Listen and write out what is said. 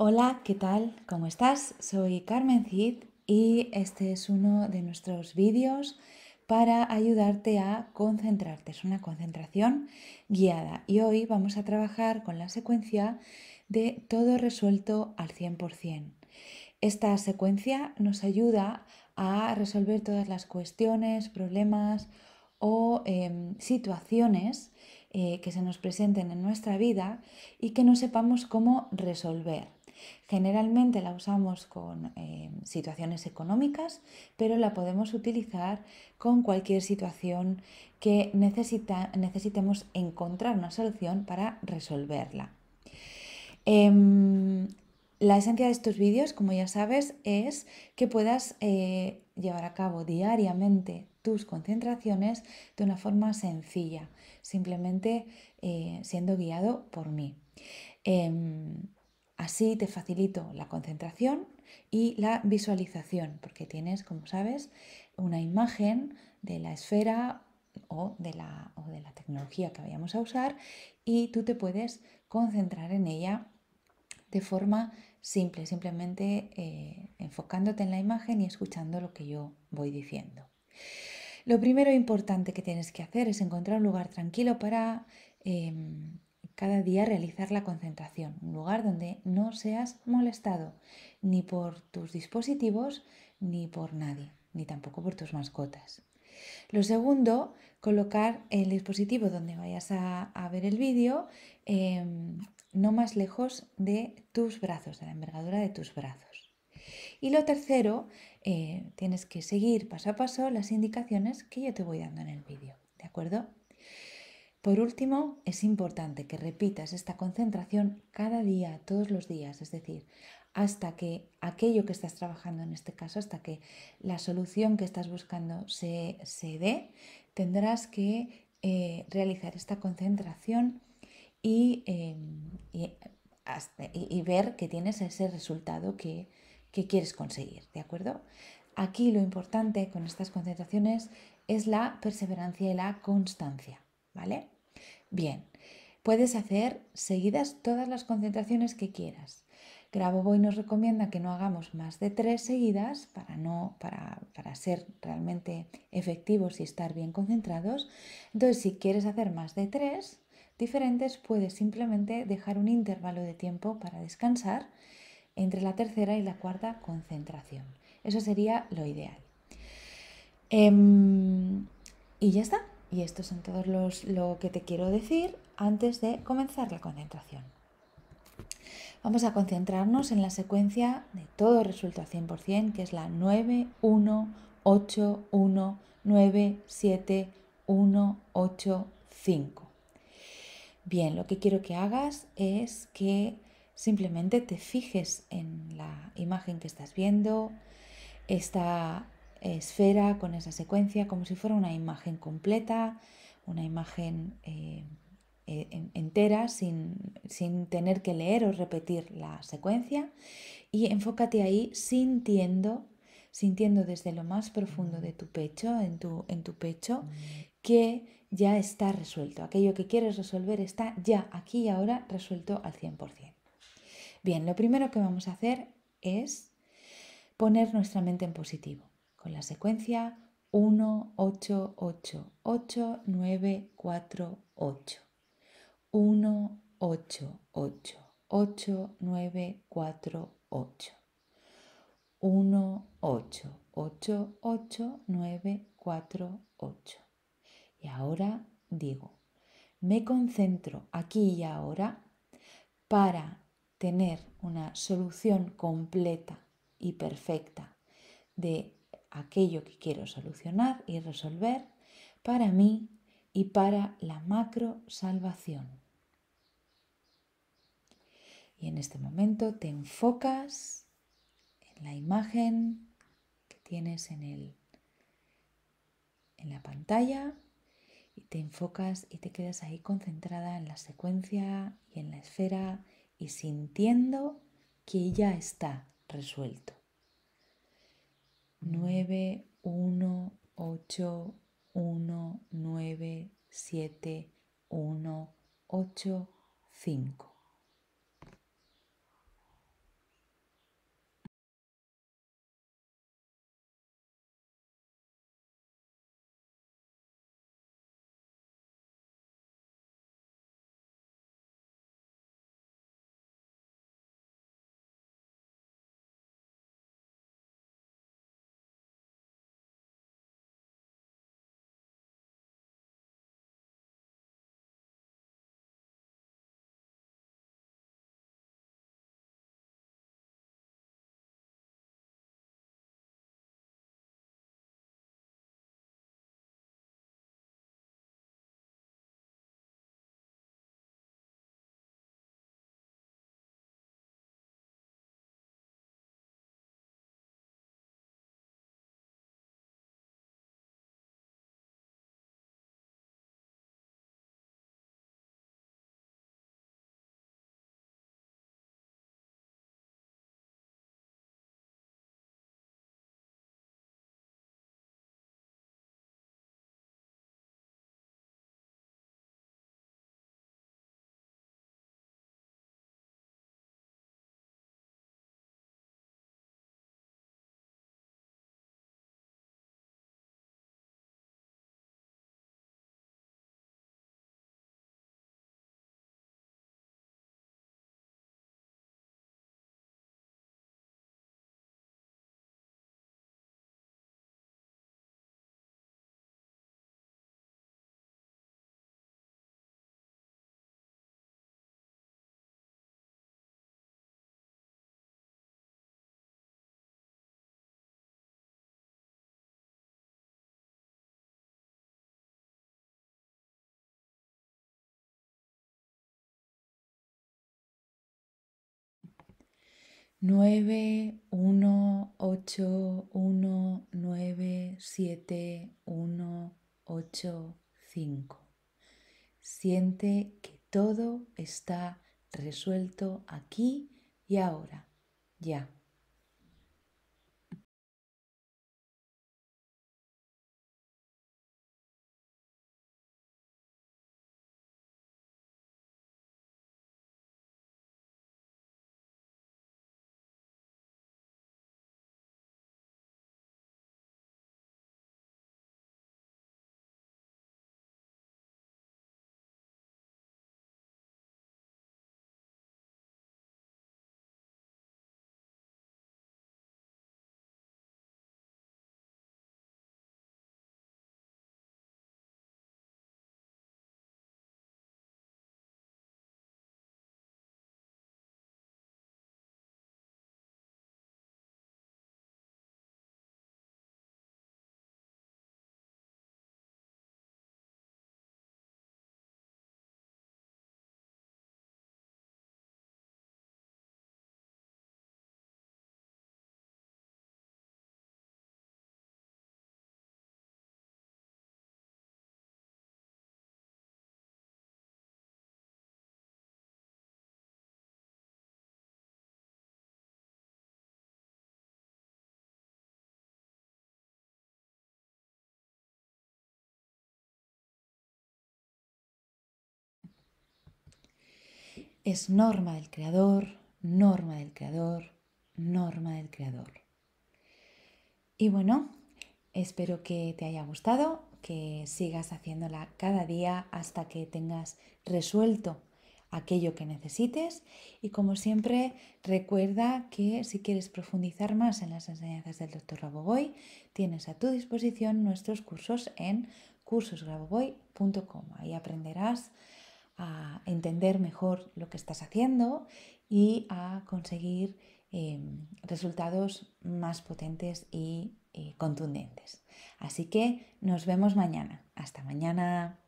Hola, ¿qué tal? ¿Cómo estás? Soy Carmen Cid y este es uno de nuestros vídeos para ayudarte a concentrarte. Es una concentración guiada y hoy vamos a trabajar con la secuencia de todo resuelto al 100%. Esta secuencia nos ayuda a resolver todas las cuestiones, problemas o em, situaciones eh, que se nos presenten en nuestra vida y que no sepamos cómo resolver. Generalmente la usamos con eh, situaciones económicas, pero la podemos utilizar con cualquier situación que necesitemos encontrar una solución para resolverla. Em, la esencia de estos vídeos, como ya sabes, es que puedas eh, llevar a cabo diariamente tus concentraciones de una forma sencilla, simplemente eh, siendo guiado por mí. Em, Así te facilito la concentración y la visualización, porque tienes, como sabes, una imagen de la esfera o de la, de la tecnología que vayamos a usar y tú te puedes concentrar en ella de forma simple, simplemente eh, enfocándote en la imagen y escuchando lo que yo voy diciendo. Lo primero importante que tienes que hacer es encontrar un lugar tranquilo para em, cada día realizar la concentración, un lugar donde no seas molestado ni por tus dispositivos, ni por nadie, ni tampoco por tus mascotas. Lo segundo, colocar el dispositivo donde vayas a, ver el vídeo em, no más lejos de tus brazos, de la envergadura de tus brazos. Y lo tercero, eh, tienes que seguir paso a paso las indicaciones que yo te voy dando en el vídeo, ¿de acuerdo? Por último, es importante que repitas esta concentración cada día, todos los días, es decir, hasta que aquello que estás trabajando, en este caso, hasta que la solución que estás buscando se, dé, tendrás que eh, realizar esta concentración em, y, ver que tienes ese resultado que, que quieres conseguir, ¿de acuerdo? Aquí lo importante con estas concentraciones es la perseverancia y la constancia. ¿vale? Bien, puedes hacer seguidas todas las concentraciones que quieras. Grabovoi nos recomienda que no hagamos más de tres seguidas para, no, para, para, ser realmente efectivos y estar bien concentrados. Entonces, si quieres hacer más de tres diferentes, puedes simplemente dejar un intervalo de tiempo para descansar entre la tercera y la cuarta concentración. Eso sería lo ideal. Em, y ya está. Y estos son todos los, lo que te quiero decir antes de comenzar la concentración. Vamos a concentrarnos en la secuencia de todo resulta 100%, que es la 918197185. Bien, lo que quiero que hagas es que simplemente te fijes en la imagen que estás viendo, esta esfera, con esa secuencia, como si fuera una imagen completa, una imagen eh, eh, entera, sin, tener que leer o repetir la secuencia. Y enfócate ahí sintiendo, sintiendo desde lo más profundo mm. de tu pecho, en tu, en tu pecho, mm. que ya está resuelto. Aquello que quieres resolver está ya aquí y ahora resuelto al 100%. Bien, lo primero que vamos a hacer es poner nuestra mente en positivo con la secuencia 1, 8, 8, 8, 9, 4, 8. 1, 8, 8, 8, 9, 4, 8. 1, 8, 8, 8, 9, 4, 8. Y ahora digo, me concentro aquí y ahora para tener una solución completa y perfecta de aquello que quiero solucionar y resolver para mí y para la macro salvación. Y en este momento te enfocas en la imagen que tienes en, el, en la pantalla y te enfocas y te quedas ahí concentrada en la secuencia y en la esfera y sintiendo que ya está resuelto. 9, 1, 8, 1, 9, 7, 1, 8, 5. 9, 1, 8, 1, 9, 7, 1, 8, 5. Siente que todo está resuelto aquí y ahora, ya. es norma del creador, norma del creador, norma del creador. Y bueno, espero que te haya gustado, que sigas haciéndola cada día hasta que tengas resuelto aquello que necesites y como siempre recuerda que si quieres profundizar más en las enseñanzas del Dr. Raboboy tienes a tu disposición nuestros cursos en cursosgraboboy.com ahí aprenderás a entender mejor lo que estás haciendo y a conseguir em, resultados más potentes y eh, contundentes. Así que nos vemos mañana. Hasta mañana.